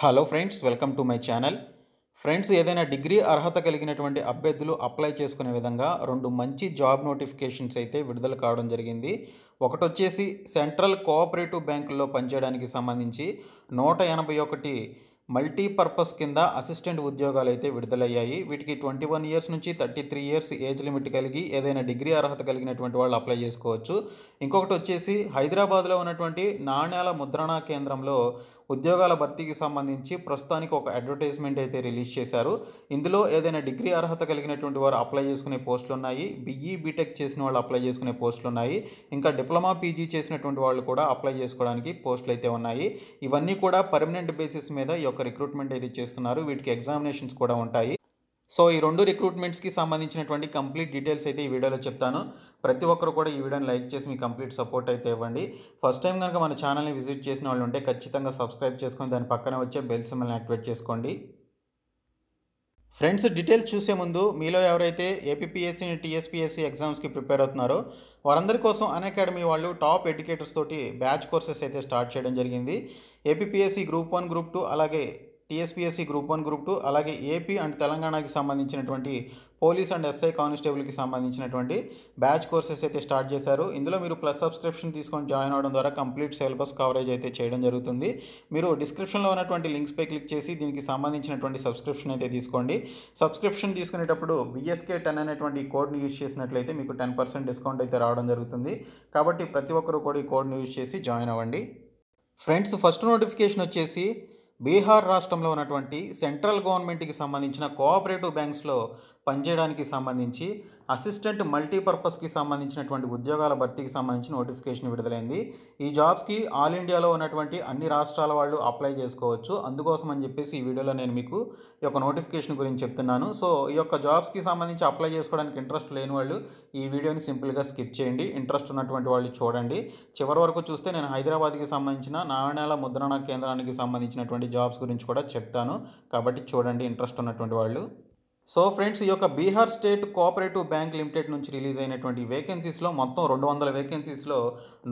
hello friends welcome to my channel friends ఏదైనా degree అర్హత కలిగినటువంటి అభ్యర్థులు అప్లై చేసుకునే విధంగా రెండు మంచి జాబ్ నోటిఫికేషన్స్ అయితే విడుదల కావడం జరిగింది ఒకటి వచ్చేసి సెంట్రల్ కోఆపరేటివ్ బ్యాంకుల్లో పనిచేయడానికి సంబంధించి నూట ఎనభై ఒకటి మల్టీపర్పస్ కింద అసిస్టెంట్ ఉద్యోగాలు అయితే విడుదలయ్యాయి వీటికి ట్వంటీ వన్ ఇయర్స్ నుంచి thirty three years age limit కలిగి ఏదైనా డిగ్రీ అర్హత కలిగినటువంటి వాళ్ళు అప్లై చేసుకోవచ్చు ఇంకొకటి వచ్చేసి హైదరాబాద్లో ఉన్నటువంటి నాణ్యాల ముద్రణ కేంద్రంలో ఉద్యోగాల భర్తీకి సంబంధించి ప్రస్తుతానికి ఒక అడ్వర్టైజ్మెంట్ అయితే రిలీజ్ చేశారు ఇందులో ఏదైనా డిగ్రీ అర్హత కలిగినటువంటి వారు అప్లై చేసుకునే పోస్టులు ఉన్నాయి బిఈ బీటెక్ e, చేసిన వాళ్ళు అప్లై చేసుకునే పోస్టులు ఉన్నాయి ఇంకా డిప్లొమా పీజీ చేసినటువంటి వాళ్ళు కూడా అప్లై చేసుకోవడానికి పోస్టులు అయితే ఉన్నాయి ఇవన్నీ కూడా పర్మనెంట్ బేసిస్ మీద ఈ యొక్క రిక్రూట్మెంట్ అయితే చేస్తున్నారు వీటికి ఎగ్జామినేషన్స్ కూడా ఉంటాయి సో ఈ రెండు రిక్రూట్మెంట్స్కి సంబంధించినటువంటి కంప్లీట్ డీటెయిల్స్ అయితే ఈ వీడియోలో చెప్తాను ప్రతి ఒక్కరు కూడా ఈ వీడియోని లైక్ చేసి మీ కంప్లీట్ సపోర్ట్ అయితే ఇవ్వండి ఫస్ట్ టైం కనుక మన ఛానల్ని విజిట్ చేసిన వాళ్ళు ఉంటే ఖచ్చితంగా సబ్స్క్రైబ్ చేసుకొని దాని పక్కన వచ్చే బెల్ సిమ్మల్ని యాక్టివేట్ చేసుకోండి ఫ్రెండ్స్ డీటెయిల్స్ చూసే ముందు మీలో ఎవరైతే ఏపీపీఎస్సీ టీఎస్పీఎస్సీ ఎగ్జామ్స్కి ప్రిపేర్ అవుతున్నారో వారందరి కోసం అన్ అకాడమీ వాళ్ళు టాప్ ఎడ్యుకేటర్స్ తోటి బ్యాచ్ కోర్సెస్ అయితే స్టార్ట్ చేయడం జరిగింది APPSC group one group two అలాగే TSPSC group one group two అలాగే ఏపీ అండ్ తెలంగాణకి సంబంధించినటువంటి పోలీస్ అండ్ ఎస్ఐ కానిస్టేబుల్కి సంబంధించినటువంటి బ్యాచ్ కోర్సెస్ అయితే స్టార్ట్ చేశారు ఇందులో మీరు ప్లస్ సబ్స్క్రిప్షన్ తీసుకొని జాయిన్ అవడం ద్వారా కంప్లీట్ సిలబస్ కవరేజ్ అయితే చేయడం జరుగుతుంది మీరు డిస్క్రిప్షన్లో ఉన్నటువంటి లింక్స్పై క్లిక్ చేసి దీనికి సంబంధించినటువంటి సబ్స్క్రిప్షన్ అయితే తీసుకోండి సబ్స్క్రిప్షన్ తీసుకునేటప్పుడు విఎస్కే టెన్ అనేటువంటి కోడ్ని యూజ్ చేసినట్లయితే మీకు టెన్ పర్సెంట్ డిస్కౌంట్ అయితే రావడం జరుగుతుంది కాబట్టి ప్రతి ఒక్కరు కూడా ఈ కోడ్ని యూజ్ చేసి జాయిన్ అవ్వండి ఫ్రెండ్స్ ఫస్ట్ నోటిఫికేషన్ వచ్చేసి బీహార్ రాష్ట్రంలో ఉన్నటువంటి సెంట్రల్ గవర్నమెంట్కి సంబంధించిన కోఆపరేటివ్ బ్యాంక్స్లో పనిచేయడానికి సంబంధించి అసిస్టెంట్ మల్టీపర్పస్కి సంబంధించినటువంటి ఉద్యోగాల భర్తీకి సంబంధించి నోటిఫికేషన్ విడుదలైంది ఈ జాబ్స్కి ఆల్ ఇండియాలో ఉన్నటువంటి అన్ని రాష్ట్రాల వాళ్ళు అప్లై చేసుకోవచ్చు అందుకోసం అని చెప్పేసి ఈ వీడియోలో నేను మీకు ఈ యొక్క నోటిఫికేషన్ గురించి చెప్తున్నాను సో ఈ యొక్క జాబ్స్కి సంబంధించి అప్లై చేసుకోవడానికి ఇంట్రెస్ట్ లేని వాళ్ళు ఈ వీడియోని సింపుల్గా స్కిప్ చేయండి ఇంట్రెస్ట్ ఉన్నటువంటి వాళ్ళు చూడండి చివరి వరకు చూస్తే నేను హైదరాబాద్కి సంబంధించిన నారాయణాల ముద్రణ కేంద్రానికి సంబంధించినటువంటి జాబ్స్ గురించి కూడా చెప్తాను కాబట్టి చూడండి ఇంట్రెస్ట్ ఉన్నటువంటి వాళ్ళు సో ఫ్రెండ్స్ ఈ యొక్క Bihar state cooperative bank limited నుంచి రిలీజ్ అయినటువంటి వేకెన్సీస్లో మొత్తం రెండు వందల వేకెన్సీస్లో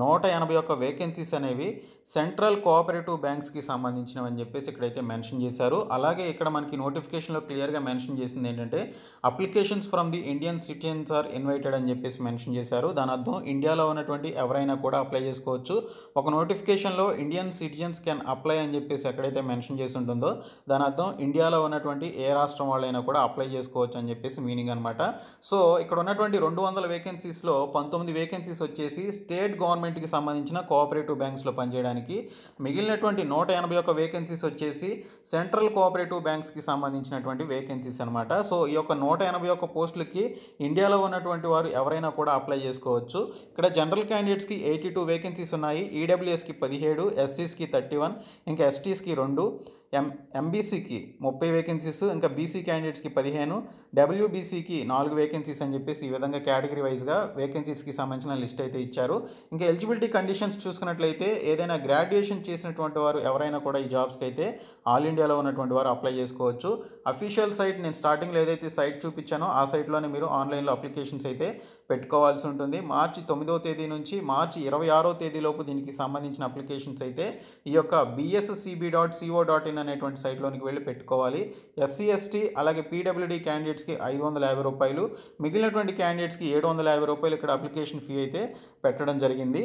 నూట ఎనభై ఒక్క వేకెన్సీస్ అనేవి సెంట్రల్ కోఆపరేటివ్ బ్యాంక్స్కి సంబంధించినవి అని చెప్పేసి ఇక్కడైతే మెన్షన్ చేశారు అలాగే ఇక్కడ మనకి నోటిఫికేషన్లో క్లియర్గా మెన్షన్ చేసింది ఏంటంటే applications from the Indian citizens are invited అని చెప్పేసి మెన్షన్ చేశారు దాని అర్థం ఇండియాలో ఉన్నటువంటి ఎవరైనా కూడా అప్లై చేసుకోవచ్చు ఒక నోటిఫికేషన్లో ఇండియన్ సిటిజన్స్ కెన్ అప్లై అని చెప్పేసి ఎక్కడైతే మెన్షన్ చేసి ఉంటుందో దాని అర్థం ఇండియాలో ఉన్నటువంటి ఏ రాష్ట్రం వాళ్ళైనా కూడా అప్లై చేసుకోవచ్చు అని చెప్పేసి మీనింగ్ అనమాట సో ఇక్కడ ఉన్నటువంటి రెండు వందల వేకెన్సీస్లో పంతొమ్మిది వేకెన్సీస్ వచ్చేసి స్టేట్ గవర్నమెంట్కి సంబంధించిన కోఆపరేటివ్ బ్యాంక్స్లో పనిచేయడానికి చేయడానికి మిగిలినటువంటి నూట ఎనభై ఒక్క వేకెన్సీస్ వచ్చేసి సెంట్రల్ కోఆపరేటివ్ బ్యాంక్స్కి సంబంధించినటువంటి వేకెన్సీస్ అనమాట సో ఈ యొక్క నూట ఎనభై ఒక్క పోస్టులకి ఇండియాలో ఉన్నటువంటి వారు ఎవరైనా కూడా అప్లై చేసుకోవచ్చు ఇక్కడ జనరల్ క్యాండిడేట్స్కి ఎయిటీ టూ వేకెన్సీస్ ఉన్నాయి ఈడబ్ల్యూఎస్కి e పదిహేడు ఎస్సీస్కి థర్టీ వన్ ఇంకా ఎస్టీస్కి రెండు ఎం ఎంబీసీకి ముప్పై వేకెన్సీస్ ఇంకా బీసీ క్యాండిడేట్స్కి పదిహేను డబ్ల్యూబీసీకి నాలుగు వేకెన్సీస్ అని చెప్పేసి ఈ విధంగా కేటగిరీ వైజ్గా వేకెన్సీస్కి సంబంధించిన లిస్ట్ అయితే ఇచ్చారు ఇంకా ఎలిజిబిలిటీ కండిషన్స్ చూసుకున్నట్లయితే ఏదైనా గ్రాడ్యుయేషన్ చేసినటువంటి వారు ఎవరైనా కూడా ఈ జాబ్స్కి అయితే ఆల్ ఇండియాలో ఉన్నటువంటి వారు అప్లై చేసుకోవచ్చు అఫీషియల్ సైట్ నేను స్టార్టింగ్లో ఏదైతే సైట్ చూపించానో ఆ సైట్లోనే మీరు ఆన్లైన్లో అప్లికేషన్స్ అయితే పెట్టుకోవాల్సి ఉంటుంది మార్చి తొమ్మిదవ తేదీ నుంచి మార్చి ఇరవై ఆరో తేదీలోపు దీనికి సంబంధించిన అప్లికేషన్స్ అయితే ఈ యొక్క BSCB dot co dot in in అనేటువంటి సైట్లోనికి వెళ్ళి పెట్టుకోవాలి ఎస్సీ ఎస్టీ అలాగే పీడబ్ల్యూడీ క్యాండిడేట్స్కి ఐదు వందల యాభై రూపాయలు మిగిలినటువంటి క్యాండిడేట్స్కి ఏడు వందల యాభై రూపాయలు ఇక్కడ అప్లికేషన్ ఫీ అయితే పెట్టడం జరిగింది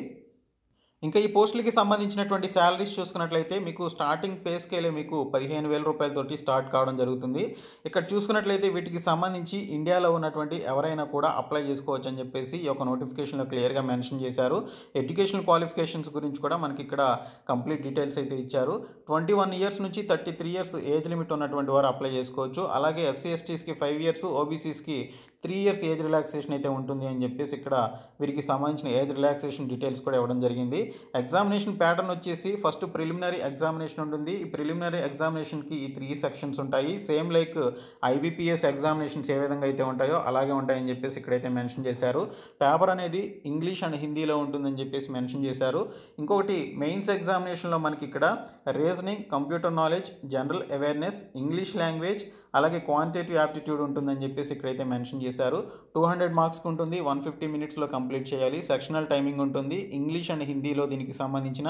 ఇంకా ఈ పోస్టులకి సంబంధించినటువంటి శాలరీస్ చూసుకున్నట్లయితే మీకు స్టార్టింగ్ పే స్కేలే మీకు పదిహేను వేల రూపాయలతోటి స్టార్ట్ కావడం జరుగుతుంది ఇక్కడ చూసుకున్నట్లయితే వీటికి సంబంధించి ఇండియాలో ఉన్నటువంటి ఎవరైనా కూడా అప్లై చేసుకోవచ్చు అని చెప్పేసి ఈ యొక్క నోటిఫికేషన్లో క్లియర్గా మెన్షన్ చేశారు ఎడ్యుకేషనల్ క్వాలిఫికేషన్స్ గురించి కూడా మనకి ఇక్కడ కంప్లీట్ డీటెయిల్స్ అయితే ఇచ్చారు ట్వంటీ వన్ ఇయర్స్ నుంచి thirty three years age limit ఉన్నటువంటి వారు అప్లై చేసుకోవచ్చు అలాగే ఎస్సీ ఎస్టీస్కి ఫైవ్ ఇయర్స్ ఓబీసీస్కి త్రీ ఇయర్స్ ఏజ్ రిలాక్సేషన్ అయితే ఉంటుంది అని చెప్పేసి ఇక్కడ వీరికి సంబంధించిన ఏజ్ రిలాక్సేషన్ డీటెయిల్స్ కూడా ఇవ్వడం జరిగింది ఎగ్జామినేషన్ ప్యాటర్న్ వచ్చేసి ఫస్ట్ ప్రిలిమినరీ ఎగ్జామినేషన్ ఉంటుంది ఈ ప్రిలిమినరీ ఎగ్జామినేషన్కి ఈ త్రీ సెక్షన్స్ ఉంటాయి సేమ్ లైక్ ఐబీపీఎస్ ఎగ్జామినేషన్స్ ఏ విధంగా అయితే ఉంటాయో అలాగే ఉంటాయని చెప్పేసి ఇక్కడైతే మెన్షన్ చేశారు పేపర్ అనేది ఇంగ్లీష్ అండ్ హిందీలో ఉంటుందని చెప్పేసి మెన్షన్ చేశారు ఇంకొకటి మెయిన్స్ ఎగ్జామినేషన్లో మనకి ఇక్కడ reasoning computer knowledge general awareness English language అలాగే క్వాంటిటివ్ యాప్టిట్యూడ్ ఉంటుందని చెప్పేసి ఇక్కడైతే మెన్షన్ చేశారు టూ హండ్రెడ్ మార్క్స్కి ఉంటుంది వన్ ఫిఫ్టీ మినిట్స్లో కంప్లీట్ చేయాలి సెక్షనల్ టైమింగ్ ఉంటుంది ఇంగ్లీష్ అండ్ హిందీలో దీనికి సంబంధించిన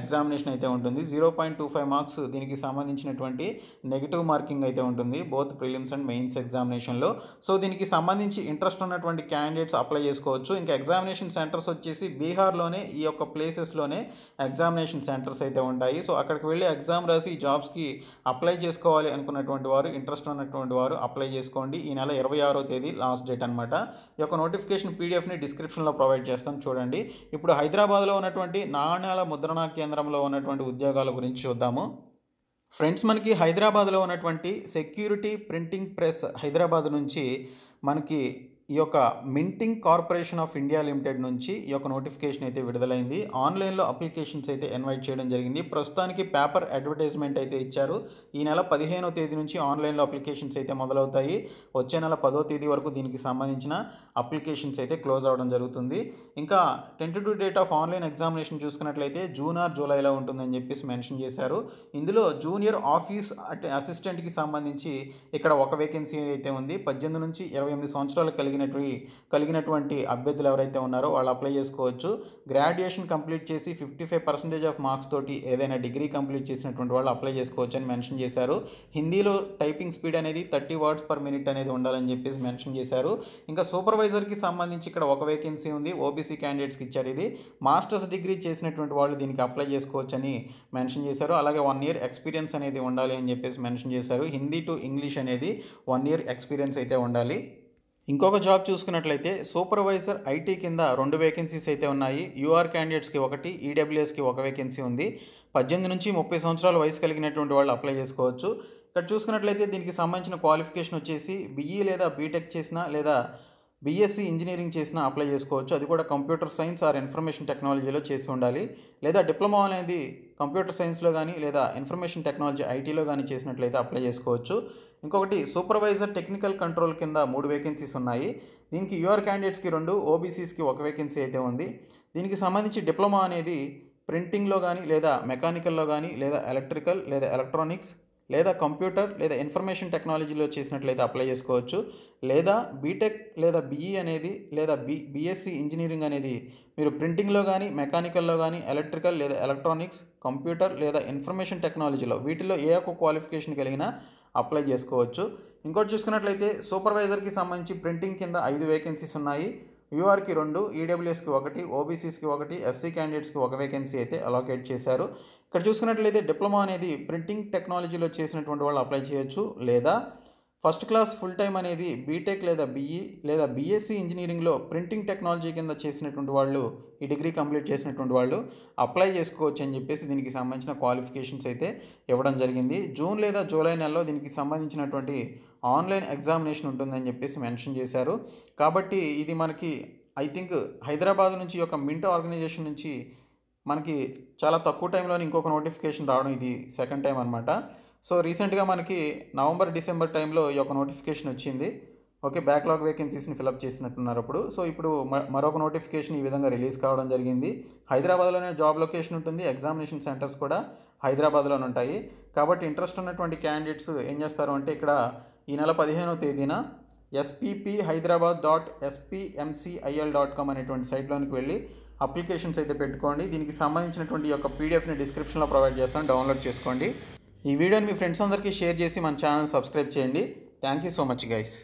ఎగ్జామినేషన్ అయితే ఉంటుంది zero point two five marks దీనికి సంబంధించినటువంటి నెగిటివ్ మార్కింగ్ అయితే ఉంటుంది బోత్ ప్రిలిమ్స్ అండ్ మెయిన్స్ ఎగ్జామినేషన్లో సో దీనికి సంబంధించి ఇంట్రెస్ట్ ఉన్నటువంటి క్యాండిడేట్స్ అప్లై చేసుకోవచ్చు ఇంకా ఎగ్జామినేషన్ సెంటర్స్ వచ్చేసి బీహార్లోనే ఈ యొక్క ప్లేసెస్లోనే ఎగ్జామినేషన్ సెంటర్స్ అయితే ఉంటాయి సో అక్కడికి వెళ్ళి ఎగ్జామ్ రాసి జాబ్స్కి అప్లై చేసుకోవాలి అనుకున్నటువంటి వారు ఇంట్రెస్ట్ ఇంట్రెస్ట్ ఉన్నటువంటి వారు అప్లై చేసుకోండి ఈ నెల ఇరవై ఆరో తేదీ లాస్ట్ డేట్ అనమాట ఈ యొక్క నోటిఫికేషన్ పీడిఎఫ్ని డిస్క్రిప్షన్లో ప్రొవైడ్ చేస్తాం చూడండి ఇప్పుడు హైదరాబాద్లో ఉన్నటువంటి నాణ్యాల ముద్రణా కేంద్రంలో ఉన్నటువంటి ఉద్యోగాల గురించి చూద్దాము ఫ్రెండ్స్ మనకి హైదరాబాద్లో ఉన్నటువంటి సెక్యూరిటీ ప్రింటింగ్ ప్రెస్ హైదరాబాద్ నుంచి మనకి ఈ యొక్క minting corporation of India limited నుంచి ఈ యొక్క నోటిఫికేషన్ అయితే విడుదలైంది ఆన్లైన్లో అప్లికేషన్స్ అయితే ఇన్వైట్ చేయడం జరిగింది ప్రస్తుతానికి పేపర్ అడ్వర్టైజ్మెంట్ అయితే ఇచ్చారు ఈ నెల పదిహేనో తేదీ నుంచి ఆన్లైన్లో అప్లికేషన్స్ అయితే మొదలవుతాయి వచ్చే నెల పదో తేదీ వరకు దీనికి సంబంధించిన అప్లికేషన్స్ అయితే క్లోజ్ అవ్వడం జరుగుతుంది ఇంకా tentative date of online examination చూసుకున్నట్లయితే జూన్ ఆర్ జూలైలో ఉంటుందని చెప్పేసి మెన్షన్ చేశారు ఇందులో జూనియర్ ఆఫీస్ అసిస్టెంట్కి సంబంధించి ఇక్కడ ఒక వేకెన్సీ అయితే ఉంది పద్దెనిమిది నుంచి ఇరవై ఎనిమిది సంవత్సరాలు కలిగిన కలిగినటువంటి కలిగినటువంటి అభ్యర్థులు ఎవరైతే ఉన్నారో వాళ్ళు అప్లై చేసుకోవచ్చు గ్రాడ్యుయేషన్ కంప్లీట్ చేసి fifty five percentage of marks తోటి ఏదైనా డిగ్రీ కంప్లీట్ చేసినటువంటి వాళ్ళు అప్లై చేసుకోవచ్చు అని మెన్షన్ చేశారు హిందీలో టైపింగ్ స్పీడ్ అనేది థర్టీ వర్డ్స్ పర్ మినిట్ అనేది ఉండాలని చెప్పేసి మెన్షన్ చేశారు ఇంకా సూపర్వైజర్కి సంబంధించి ఇక్కడ ఒక వేకెన్సీ ఉంది ఓబీసీ క్యాండిడేట్స్కి ఇచ్చారు ఇది మాస్టర్స్ డిగ్రీ చేసినటువంటి వాళ్ళు దీనికి అప్లై చేసుకోవచ్చని మెన్షన్ చేశారు అలాగే వన్ ఇయర్ ఎక్స్పీరియన్స్ అనేది ఉండాలి అని చెప్పేసి మెన్షన్ చేశారు హిందీ టు ఇంగ్లీష్ అనేది వన్ ఇయర్ ఎక్స్పీరియన్స్ అయితే ఉండాలి ఇంకొక జాబ్ చూసుకున్నట్లయితే సూపర్వైజర్ ఐటీ కింద రెండు వేకెన్సీస్ అయితే ఉన్నాయి యూఆర్ క్యాండిడేట్స్కి ఒకటి ఈడబ్ల్యూఎస్కి ఒక వేకెన్సీ ఉంది పద్దెనిమిది నుంచి ముప్పై సంవత్సరాల వయసు కలిగినటువంటి వాళ్ళు అప్లై చేసుకోవచ్చు ఇక్కడ చూసుకున్నట్లయితే దీనికి సంబంధించిన క్వాలిఫికేషన్ వచ్చేసి బీఈ లేదా బీటెక్ చేసిన లేదా బీఎస్సీ ఇంజనీరింగ్ చేసినా అప్లై చేసుకోవచ్చు అది కూడా కంప్యూటర్ సైన్స్ ఆర్ ఇన్ఫర్మేషన్ టెక్నాలజీలో చేసి ఉండాలి లేదా డిప్లొమా అనేది కంప్యూటర్ సైన్స్లో కానీ లేదా ఇన్ఫర్మేషన్ టెక్నాలజీ ఐటీలో కానీ చేసినట్లయితే అప్లై చేసుకోవచ్చు ఇంకొకటి సూపర్వైజర్ టెక్నికల్ కంట్రోల్ కింద మూడు వేకెన్సీస్ ఉన్నాయి దీనికి యూఆర్ క్యాండిడేట్స్కి రెండు ఓబీసీస్కి ఒక వేకెన్సీ అయితే ఉంది దీనికి సంబంధించి డిప్లొమా అనేది ప్రింటింగ్లో కానీ లేదా మెకానికల్లో కానీ లేదా ఎలక్ట్రికల్ లేదా ఎలక్ట్రానిక్స్ లేదా కంప్యూటర్ లేదా ఇన్ఫర్మేషన్ టెక్నాలజీలో చేసినట్లయితే అప్లై చేసుకోవచ్చు లేదా బీటెక్ లేదా బీఈ అనేది లేదా బి బీఎస్సీ ఇంజనీరింగ్ అనేది మీరు ప్రింటింగ్లో కానీ మెకానికల్లో కానీ ఎలక్ట్రికల్ లేదా ఎలక్ట్రానిక్స్ కంప్యూటర్ లేదా ఇన్ఫర్మేషన్ టెక్నాలజీలో వీటిలో ఏ ఒక్క క్వాలిఫికేషన్ కలిగినా అప్లై చేసుకోవచ్చు ఇంకోటి చూసుకున్నట్లయితే సూపర్వైజర్కి సంబంధించి ప్రింటింగ్ కింద ఐదు వేకెన్సీస్ ఉన్నాయి యూఆర్కి రెండు ఈడబ్ల్యూఎస్కి ఒకటి ఓబీసీస్కి ఒకటి ఎస్సీ క్యాండిడేట్స్కి ఒక వేకెన్సీ అయితే అలోకేట్ చేశారు ఇక్కడ చూసుకున్నట్లయితే డిప్లొమా అనేది ప్రింటింగ్ టెక్నాలజీలో చేసినటువంటి వాళ్ళు అప్లై చేయొచ్చు లేదా ఫస్ట్ క్లాస్ ఫుల్ టైం అనేది బీటెక్ లేదా బీఈ e లేదా బీఎస్సీ e ఇంజనీరింగ్లో ప్రింటింగ్ టెక్నాలజీ కింద చేసినటువంటి వాళ్ళు ఈ డిగ్రీ కంప్లీట్ చేసినటువంటి వాళ్ళు అప్లై చేసుకోవచ్చు అని చెప్పేసి దీనికి సంబంధించిన క్వాలిఫికేషన్స్ అయితే ఇవ్వడం జరిగింది జూన్ లేదా జూలై నెలలో దీనికి సంబంధించినటువంటి ఆన్లైన్ ఎగ్జామినేషన్ ఉంటుందని చెప్పేసి మెన్షన్ చేశారు కాబట్టి ఇది మనకి ఐ థింక్ హైదరాబాద్ నుంచి ఒక మింట్ ఆర్గనైజేషన్ నుంచి మనకి చాలా తక్కువ టైంలోనే ఇంకొక నోటిఫికేషన్ రావడం ఇది సెకండ్ టైం అనమాట సో రీసెంట్గా మనకి నవంబర్ డిసెంబర్ టైంలో ఈ యొక్క నోటిఫికేషన్ వచ్చింది ఓకే బ్యాక్లాగ్ వేకెన్సీస్ని ఫిలప్ చేసినట్టున్నారు అప్పుడు సో ఇప్పుడు మరొక నోటిఫికేషన్ ఈ విధంగా రిలీజ్ కావడం జరిగింది హైదరాబాద్లోనే జాబ్ లొకేషన్ ఉంటుంది ఎగ్జామినేషన్ సెంటర్స్ కూడా హైదరాబాద్లోనే ఉంటాయి కాబట్టి ఇంట్రెస్ట్ ఉన్నటువంటి క్యాండిడేట్స్ ఏం చేస్తారు అంటే ఇక్కడ ఈ నెల పదిహేనవ తేదీన SPP Hyderabad dot SPMCIL dot com అనేటువంటి సైట్లోనికి వెళ్ళి అప్లికేషన్స్ అయితే పెట్టుకోండి దీనికి సంబంధించినటువంటి యొక్క పీడిఎఫ్ని డిస్క్రిప్షన్లో ప్రొవైడ్ చేస్తాను డౌన్లోడ్ చేసుకోండి ఈ వీడియోని మీ ఫ్రెండ్స్ అందరికీ షేర్ చేసి మన ఛానల్ సబ్స్క్రైబ్ చేయండి thank you so much guys